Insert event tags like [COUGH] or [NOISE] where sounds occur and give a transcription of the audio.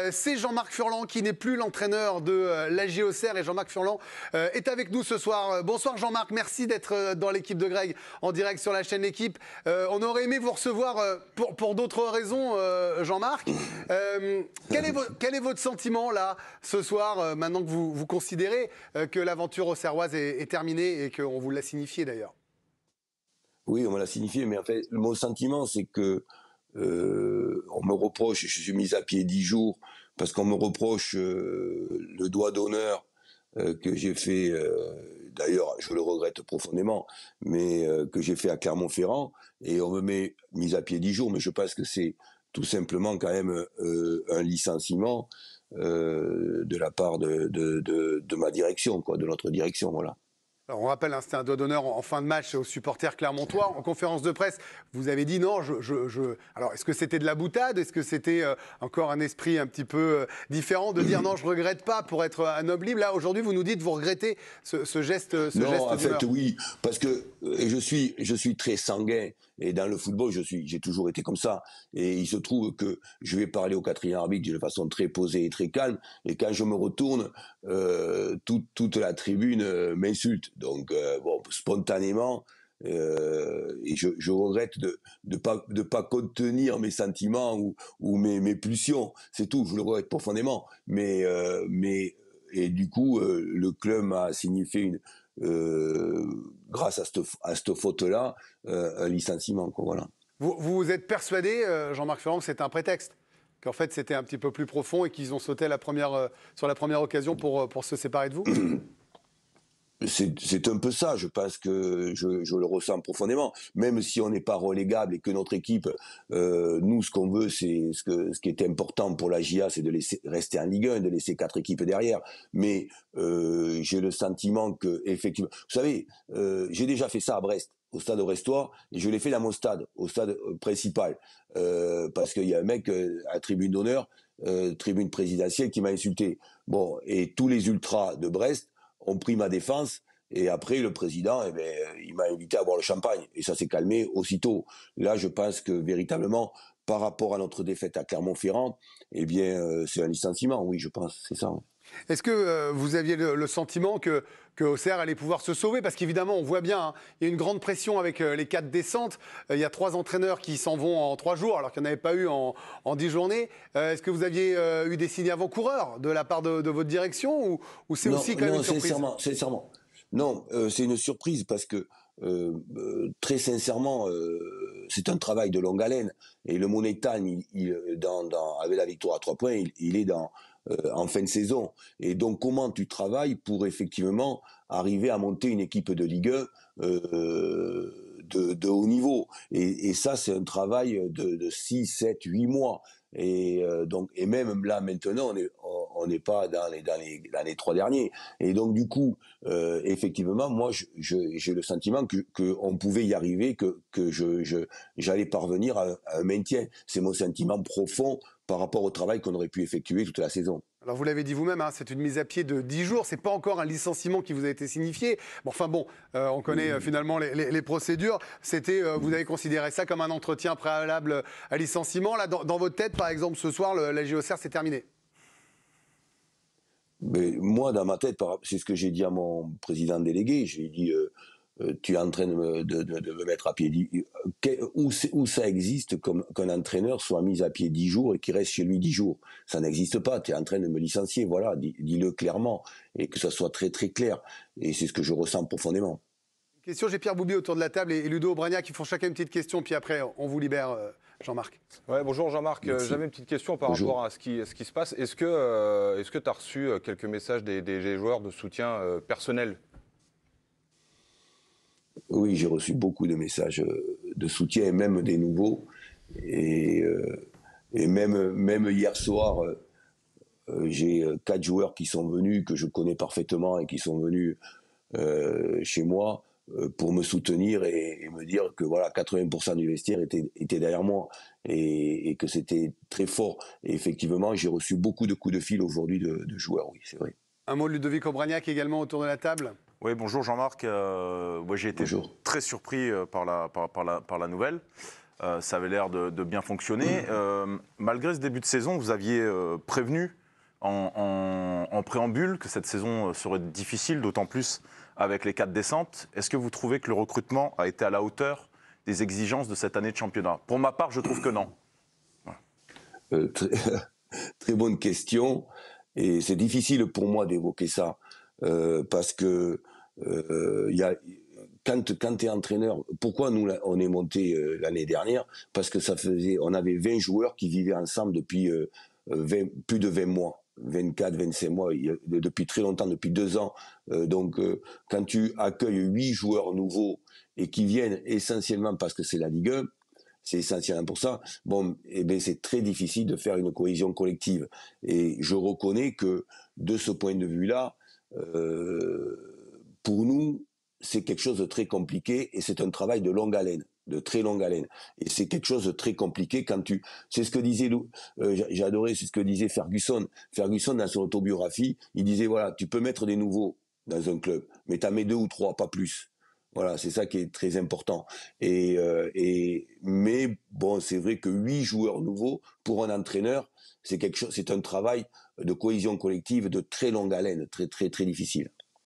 Euh, c'est Jean-Marc Furlan qui n'est plus l'entraîneur de euh, la JOCR et Jean-Marc Furlan euh, est avec nous ce soir. Bonsoir Jean-Marc, merci d'être dans l'équipe de Greg en direct sur la chaîne L'équipe. On aurait aimé vous recevoir pour, d'autres raisons, Jean-Marc. quel, est votre sentiment là ce soir, maintenant que vous, vous considérez que l'aventure au est, est terminée et qu'on vous l'a signifié d'ailleurs Oui, on me l'a signifié, mais en fait, mon sentiment c'est que euh, on me reproche, je suis mis à pied dix jours parce qu'on me reproche euh, le doigt d'honneur euh, que j'ai fait, d'ailleurs je le regrette profondément, mais que j'ai fait à Clermont-Ferrand, et on me met mis à pied dix jours, mais je pense que c'est tout simplement quand même un licenciement de la part de, de ma direction, quoi, de notre direction, voilà. Alors on rappelle, hein, c'était un doigt d'honneur en fin de match aux supporters clermontois. En conférence de presse, vous avez dit non. Je, Alors, est-ce que c'était de la boutade Est-ce que c'était euh, encore un esprit un petit peu euh, différent de dire non, je regrette pas pour être un euh, noble libre Là, aujourd'hui, vous nous dites vous regrettez ce, geste. Ce non, geste en fait, oui, parce que je suis très sanguin et dans le football, je suis, j'ai toujours été comme ça. Et il se trouve que je vais parler au quatrième arbitre de façon très posée et très calme. Et quand je me retourne, euh, toute la tribune euh, m'insulte. Donc, euh, bon, spontanément, et je, regrette de ne pas, de pas contenir mes sentiments ou, ou mes, mes pulsions. C'est tout, je le regrette profondément. Mais, mais et du coup, euh, le club a signifié une, euh, grâce à cette, à faute-là, euh, un licenciement. Quoi, voilà. vous, vous êtes persuadé, Jean-Marc Ferrand, que c'est un prétexte Qu'en fait, c'était un petit peu plus profond et qu'ils ont sauté la première, sur la première occasion pour se séparer de vous [CLEARS THROAT] c'est un peu ça, je pense que je, le ressens profondément. Même si on n'est pas relégable et que notre équipe, euh, nous, ce qu'on veut, c'est ce, qui est important pour la GIA, c'est de laisser rester en Ligue 1, de laisser quatre équipes derrière. Mais euh, j'ai le sentiment que effectivement, vous savez, euh, j'ai déjà fait ça à Brest au stade Restoir et je l'ai fait dans mon stade, au stade principal, parce qu'il y a un mec à tribune d'honneur, tribune présidentielle, qui m'a insulté. Bon, et tous les ultras de Brest ont pris ma défense. Et après, le président, eh ben, il m'a invité à boire le champagne. Et ça s'est calmé aussitôt. Là, je pense que véritablement, par rapport à notre défaite à Clermont-Ferrand, eh bien, euh, c'est un licenciement, oui, je pense, c'est ça. Hein. Est-ce que euh, vous aviez le, sentiment que, que allait pouvoir se sauver Parce qu'évidemment, on voit bien, hein, il y a une grande pression avec euh, les quatre descentes. Euh, il y a trois entraîneurs qui s'en vont en trois jours, alors qu'il n'y en avait pas eu en, dix journées. Est-ce que vous aviez eu des signes avant-coureurs de la part de, votre direction Ou, c'est aussi non, sincèrement, sincèrement. Non, c'est une surprise parce que très sincèrement, c'est un travail de longue haleine. Et le Monetan il, avec la victoire à trois points, il est dans euh, en fin de saison. Et donc comment tu travailles pour effectivement arriver à monter une équipe de Ligue 1 euh, de, haut niveau. Et, ça, c'est un travail de, de 6, 7, 8 mois. Et euh, donc, et même là maintenant, on n'est pas dans les, dans les trois derniers. Et donc du coup, euh, effectivement, moi, j'ai le sentiment que qu'on pouvait y arriver, que que je j'allais parvenir à, un maintien. C'est mon sentiment profond par rapport au travail qu'on aurait pu effectuer toute la saison. Alors vous l'avez dit vous-même, hein, c'est une mise à pied de 10 jours, c'est pas encore un licenciement qui vous a été signifié. Bon, enfin bon, euh, on connaît finalement les, procédures. C'était, vous avez considéré ça comme un entretien préalable à licenciement. Là, dans, dans votre tête, par exemple, ce soir, le, la JOCR, c'est terminé mais moi, dans ma tête, c'est ce que j'ai dit à mon président délégué. J'ai dit, euh, euh, tu es en train de me, mettre à pied. Euh, où, ça existe qu'un entraîneur soit mis à pied 10 jours et qu'il reste chez lui 10 jours Ça n'existe pas. Tu es en train de me licencier. Voilà, dis-le clairement et que ça soit très très clair. Et c'est ce que je ressens profondément. Question, j'ai Pierre Boubi autour de la table et Ludo Obrania qui font chacun une petite question, puis après on vous libère, euh, Jean-Marc. bonjour Jean-Marc, euh, j'avais une petite question par rapport à ce qui, se passe. Est-ce que euh, tu as reçu quelques messages des, joueurs de soutien personnel Oui, j'ai reçu beaucoup de messages de soutien, et même des nouveaux. Et, même hier soir, j'ai quatre joueurs qui sont venus, que je connais parfaitement et qui sont venus chez moi euh, pour me soutenir et, me dire que voilà 80% du vestiaire était, derrière moi et, que c'était très fort. Et effectivement, j'ai reçu beaucoup de coups de fil aujourd'hui de, joueurs, oui, c'est vrai. Un mot de Ludovic Obraniak également autour de la table Oui, bonjour Jean-Marc. Euh, j'ai été très surpris euh, par la, nouvelle. ça avait l'air de, bien fonctionner. malgré ce début de saison, vous aviez prévenu en préambule que cette saison serait difficile, d'autant plus avec les quatre descentes. Est-ce que vous trouvez que le recrutement a été à la hauteur des exigences de cette année de championnat Pour ma part, je trouve que non. Euh, [LAUGHS] très, bonne question. Et c'est difficile pour moi d'évoquer ça. Euh, parce que euh, y a, quand, tu es entraîneur, pourquoi nous on est monté l'année dernière Parce que ça faisait, on avait 20 joueurs qui vivaient ensemble depuis plus de 20 mois. 24, 25 mois, depuis très longtemps, depuis deux ans. Euh, donc, euh, quand tu accueilles huit joueurs nouveaux et qui viennent essentiellement parce que c'est la Ligue 1, c'est essentiellement pour ça. Bon, eh ben, c'est très difficile de faire une cohésion collective. Et je reconnais que de ce point de vue-là, euh, pour nous, c'est quelque chose de très compliqué et c'est un travail de longue haleine de très longue haleine. Et c'est quelque chose de très compliqué quand tu. C'est ce que disait. Euh, j'adorais J'ai c'est ce que disait Ferguson. Ferguson dans son autobiographie, il disait voilà, tu peux mettre des nouveaux dans un club, mais en mets deux ou trois, pas plus. Voilà, c'est ça qui est très important. Et, euh, et mais bon, c'est vrai que huit joueurs nouveaux pour un entraîneur, c'est quelque chose, c'est un travail de cohésion collective de très longue haleine, très très très difficile.